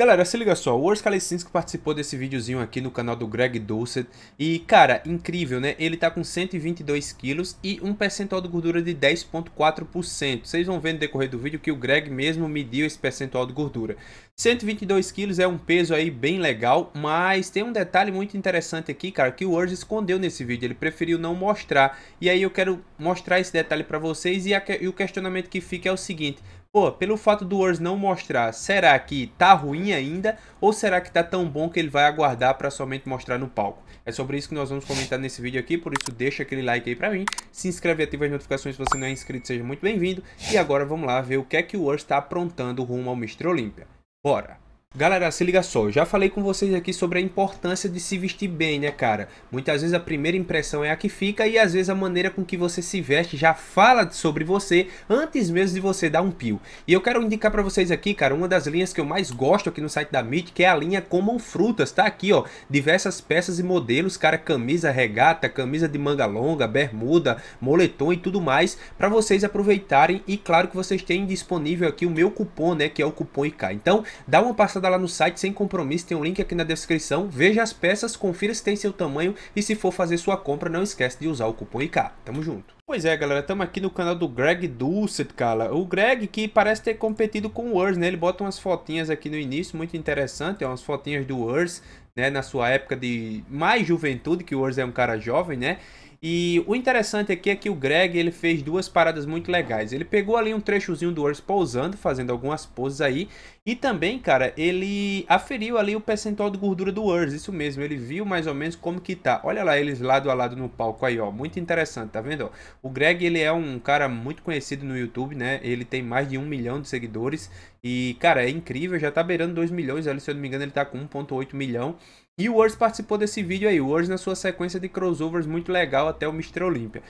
Galera, se liga só, o Urs Kalesinski participou desse videozinho aqui no canal do Greg Dulcet e, cara, incrível, né? Ele tá com 122 quilos e um percentual de gordura de 10,4%. Vocês vão ver no decorrer do vídeo que o Greg mesmo mediu esse percentual de gordura. 122 quilos é um peso aí bem legal, mas tem um detalhe muito interessante aqui, cara, que o Urs escondeu nesse vídeo, ele preferiu não mostrar. E aí eu quero mostrar esse detalhe pra vocês e, a, e o questionamento que fica é o seguinte, pô, pelo fato do Wars não mostrar, será que tá ruim ainda ou será que tá tão bom que ele vai aguardar para somente mostrar no palco? É sobre isso que nós vamos comentar nesse vídeo aqui, por isso deixa aquele like aí pra mim, se inscreve e ativa as notificações se você não é inscrito, seja muito bem-vindo. E agora vamos lá ver o que é que o Wars tá aprontando rumo ao Mr. Olympia. Bora! Galera, se liga só, já falei com vocês aqui sobre a importância de se vestir bem, né cara? Muitas vezes a primeira impressão é a que fica e às vezes a maneira com que você se veste já fala sobre você antes mesmo de você dar um pio. E eu quero indicar para vocês aqui, cara, uma das linhas que eu mais gosto aqui no site da MIT, que é a linha Comam Frutas, tá aqui ó, diversas peças e modelos, cara, camisa regata, camisa de manga longa, bermuda, moletom e tudo mais, para vocês aproveitarem e claro que vocês têm disponível aqui o meu cupom, né, que é o cupom IK. Então, dá uma passada passada lá no site sem compromisso, tem um link aqui na descrição. Veja as peças, confira se tem seu tamanho e se for fazer sua compra, não esquece de usar o cupom IK. Tamo junto. Pois é, galera, estamos aqui no canal do Greg Dulcet, cara. O Greg que parece ter competido com o Urs, né? Ele bota umas fotinhas aqui no início, muito interessante, ó, umas fotinhas do Urs, né? Na sua época de mais juventude, que o Urs é um cara jovem, né? E o interessante aqui é que o Greg ele fez duas paradas muito legais. Ele pegou ali um trechozinho do Urs pousando, fazendo algumas poses aí, e também, cara, ele aferiu ali o percentual de gordura do Urs, isso mesmo, ele viu mais ou menos como que tá. Olha lá eles lado a lado no palco aí, ó, muito interessante, tá vendo? Ó? O Greg, ele é um cara muito conhecido no YouTube, né, ele tem mais de um milhão de seguidores e, cara, é incrível, já tá beirando 2 milhões ali, se eu não me engano ele tá com 1.8 milhão. E o Words participou desse vídeo aí, o Words na sua sequência de crossovers muito legal até o Mr. Olympia.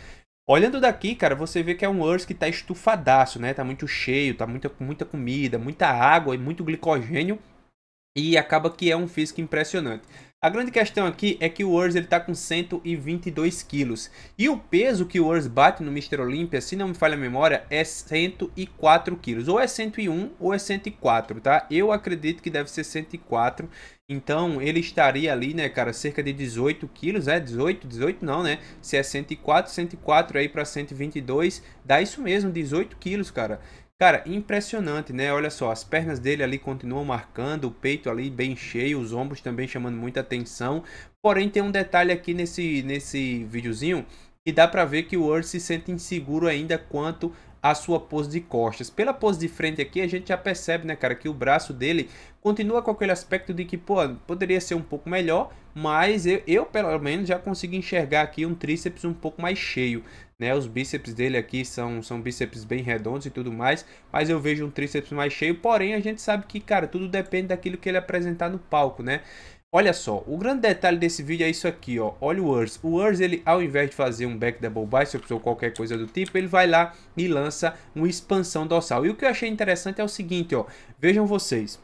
Olhando daqui, cara, você vê que é um Earth que tá estufadaço, né? Tá muito cheio, tá muita, muita comida, muita água e muito glicogênio. E acaba que é um físico impressionante. A grande questão aqui é que o Urs está com 122 quilos. E o peso que o Urs bate no Mr. Olympia, se não me falha a memória, é 104 quilos. Ou é 101 ou é 104, tá? Eu acredito que deve ser 104. Então ele estaria ali, né, cara, cerca de 18 quilos, é 18, 18 não, né? Se é 104, 104 aí para 122, dá isso mesmo, 18 quilos, cara. Cara, impressionante, né? Olha só, as pernas dele ali continuam marcando, o peito ali bem cheio, os ombros também chamando muita atenção. Porém, tem um detalhe aqui nesse, nesse videozinho que dá pra ver que o Ur se sente inseguro ainda quanto à sua pose de costas. Pela pose de frente aqui, a gente já percebe, né, cara, que o braço dele continua com aquele aspecto de que, pô, poderia ser um pouco melhor, mas eu, eu pelo menos já consigo enxergar aqui um tríceps um pouco mais cheio né? Os bíceps dele aqui são, são bíceps bem redondos e tudo mais, mas eu vejo um tríceps mais cheio, porém a gente sabe que, cara, tudo depende daquilo que ele apresentar no palco, né? Olha só, o grande detalhe desse vídeo é isso aqui, ó. Olha o Urs. O Urs, ele, ao invés de fazer um back double biceps ou qualquer coisa do tipo, ele vai lá e lança uma expansão dorsal. E o que eu achei interessante é o seguinte, ó. Vejam vocês.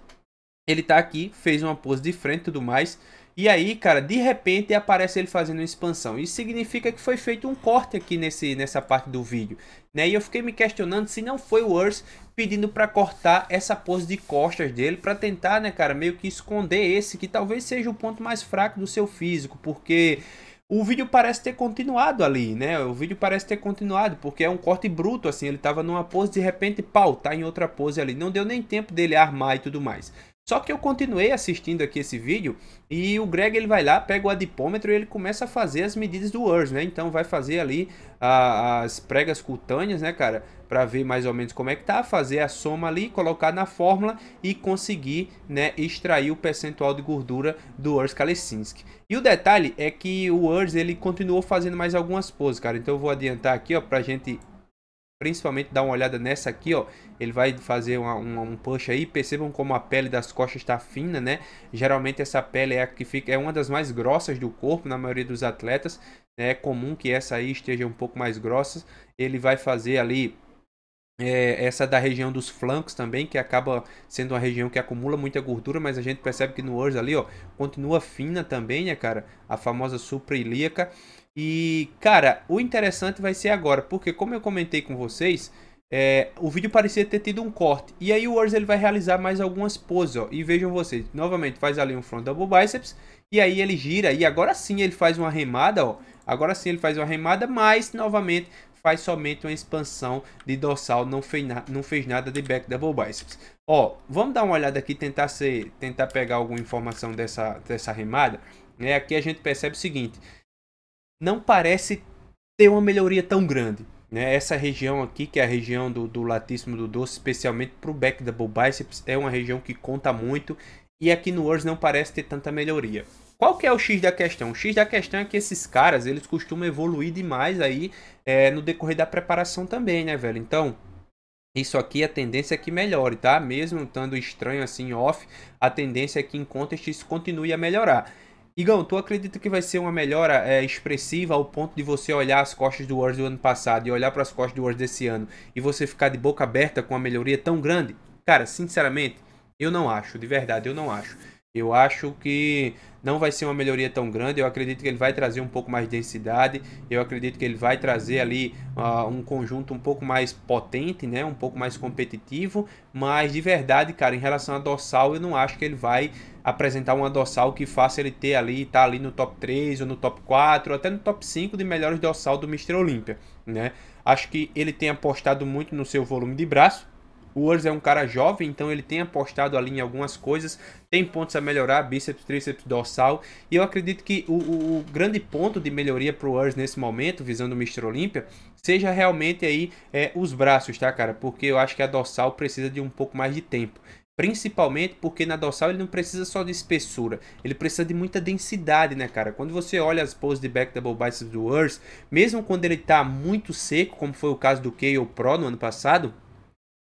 Ele tá aqui, fez uma pose de frente e tudo mais. E aí, cara, de repente aparece ele fazendo uma expansão. Isso significa que foi feito um corte aqui nesse, nessa parte do vídeo. Né? E eu fiquei me questionando se não foi o Urs pedindo para cortar essa pose de costas dele para tentar, né, cara, meio que esconder esse que talvez seja o ponto mais fraco do seu físico, porque o vídeo parece ter continuado ali, né? O vídeo parece ter continuado, porque é um corte bruto, assim. Ele tava numa pose, de repente, pau, tá em outra pose ali. Não deu nem tempo dele armar e tudo mais. Só que eu continuei assistindo aqui esse vídeo e o Greg ele vai lá, pega o adipômetro e ele começa a fazer as medidas do URSS, né? Então vai fazer ali a, as pregas cutâneas, né, cara? Para ver mais ou menos como é que tá, fazer a soma ali, colocar na fórmula e conseguir, né, extrair o percentual de gordura do URSS Kalesinski. E o detalhe é que o URSS ele continuou fazendo mais algumas poses, cara. Então eu vou adiantar aqui, ó, pra gente principalmente dá uma olhada nessa aqui, ó. Ele vai fazer uma, uma, um push aí. Percebam como a pele das costas está fina, né? Geralmente essa pele é a que fica, é uma das mais grossas do corpo na maioria dos atletas. Né? É comum que essa aí esteja um pouco mais grossa. Ele vai fazer ali é, essa da região dos flancos também, que acaba sendo uma região que acumula muita gordura, mas a gente percebe que no Urs ali, ó, continua fina também, né, cara? A famosa supra ilíaca E, cara, o interessante vai ser agora, porque como eu comentei com vocês, é, o vídeo parecia ter tido um corte. E aí o Urs ele vai realizar mais algumas poses, ó. E vejam vocês, novamente faz ali um front double biceps, e aí ele gira, e agora sim ele faz uma remada, ó. Agora sim ele faz uma remada, mas novamente faz somente uma expansão de dorsal, não fez, na, não fez nada de back double biceps. Ó, vamos dar uma olhada aqui, tentar, ser, tentar pegar alguma informação dessa, dessa remada. Né? Aqui a gente percebe o seguinte, não parece ter uma melhoria tão grande. Né? Essa região aqui, que é a região do, do latíssimo do doce, especialmente para o back double biceps, é uma região que conta muito. E aqui no Worlds não parece ter tanta melhoria. Qual que é o X da questão? O X da questão é que esses caras, eles costumam evoluir demais aí é, no decorrer da preparação também, né, velho? Então, isso aqui a é tendência é que melhore, tá? Mesmo estando estranho assim off, a tendência é que em contest isso continue a melhorar. Igão, tu acredita que vai ser uma melhora é, expressiva ao ponto de você olhar as costas do Worlds do ano passado e olhar para as costas do Worlds desse ano e você ficar de boca aberta com uma melhoria tão grande? Cara, sinceramente, eu não acho, de verdade, eu não acho. Eu acho que não vai ser uma melhoria tão grande. Eu acredito que ele vai trazer um pouco mais de densidade. Eu acredito que ele vai trazer ali uh, um conjunto um pouco mais potente, né? Um pouco mais competitivo. Mas de verdade, cara, em relação a dorsal, eu não acho que ele vai apresentar uma dorsal que faça ele ter ali, tá ali no top 3 ou no top 4, ou até no top 5 de melhores dorsal do Mr. Olímpia, né? Acho que ele tem apostado muito no seu volume de braço o Urs é um cara jovem, então ele tem apostado ali em algumas coisas, tem pontos a melhorar, bíceps, tríceps, dorsal, e eu acredito que o, o, o grande ponto de melhoria pro Urs nesse momento, visando o Mr. Olímpia, seja realmente aí é, os braços, tá, cara? Porque eu acho que a dorsal precisa de um pouco mais de tempo. Principalmente porque na dorsal ele não precisa só de espessura, ele precisa de muita densidade, né, cara? Quando você olha as poses de back double biceps do Urs, mesmo quando ele tá muito seco, como foi o caso do K.O. Pro no ano passado,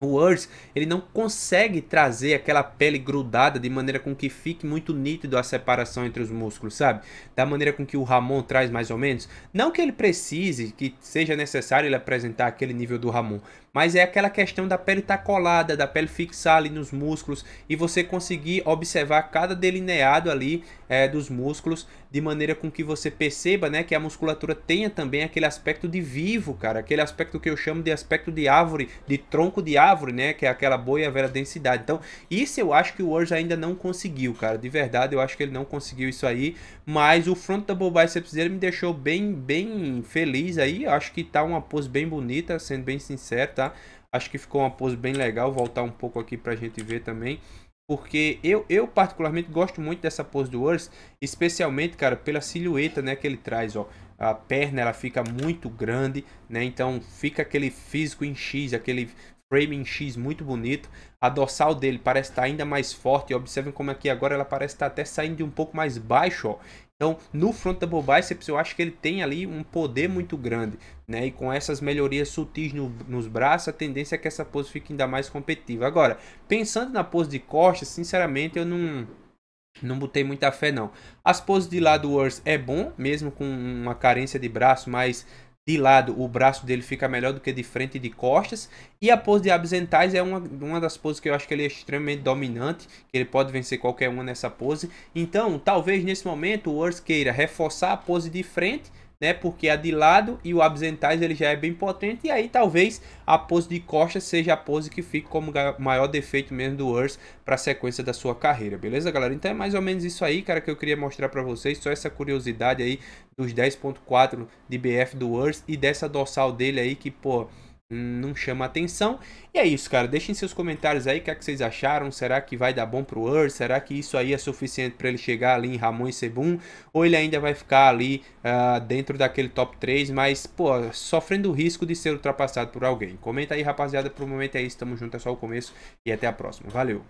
Words, ele não consegue trazer aquela pele grudada de maneira com que fique muito nítido a separação entre os músculos, sabe? Da maneira com que o Ramon traz mais ou menos. Não que ele precise, que seja necessário ele apresentar aquele nível do Ramon, mas é aquela questão da pele estar tá colada, da pele fixar ali nos músculos e você conseguir observar cada delineado ali é, dos músculos de maneira com que você perceba, né, que a musculatura tenha também aquele aspecto de vivo, cara, aquele aspecto que eu chamo de aspecto de árvore, de tronco de árvore Scavro, né? Que é aquela boia velha densidade. Então, isso eu acho que o Wars ainda não conseguiu, cara. De verdade, eu acho que ele não conseguiu isso aí. Mas o front double biceps dele me deixou bem, bem feliz aí. Eu acho que tá uma pose bem bonita, sendo bem sincero, tá? Acho que ficou uma pose bem legal. Voltar um pouco aqui pra gente ver também. Porque eu, eu particularmente gosto muito dessa pose do Urs, especialmente, cara, pela silhueta, né, que ele traz, ó. A perna, ela fica muito grande, né, então fica aquele físico em X, aquele framing X muito bonito. A dorsal dele parece estar tá ainda mais forte. E observem como aqui é agora ela parece estar tá até saindo de um pouco mais baixo, ó. Então, no front double biceps, eu acho que ele tem ali um poder muito grande, né? E com essas melhorias sutis no, nos braços, a tendência é que essa pose fique ainda mais competitiva. Agora, pensando na pose de costas, sinceramente, eu não... Não botei muita fé não. As poses de lado worse é bom, mesmo com uma carência de braço, mas de lado o braço dele fica melhor do que de frente e de costas. E a pose de absentais é uma, uma das poses que eu acho que ele é extremamente dominante, ele pode vencer qualquer uma nessa pose. Então, talvez nesse momento o Urs queira reforçar a pose de frente né? Porque a de lado e o absentais ele já é bem potente e aí talvez a pose de costa seja a pose que fique como maior defeito mesmo do Urs para a sequência da sua carreira, beleza, galera? Então é mais ou menos isso aí, cara, que eu queria mostrar para vocês, só essa curiosidade aí dos 10.4 de BF do Urs e dessa dorsal dele aí que, pô, não chama atenção. E é isso, cara. Deixem seus comentários aí, o que, é que vocês acharam? Será que vai dar bom pro Ur? Será que isso aí é suficiente para ele chegar ali em Ramon e Sebum? Ou ele ainda vai ficar ali uh, dentro daquele top 3, mas, pô, sofrendo o risco de ser ultrapassado por alguém? Comenta aí, rapaziada. Pro momento é isso. Tamo junto, é só o começo. E até a próxima. Valeu!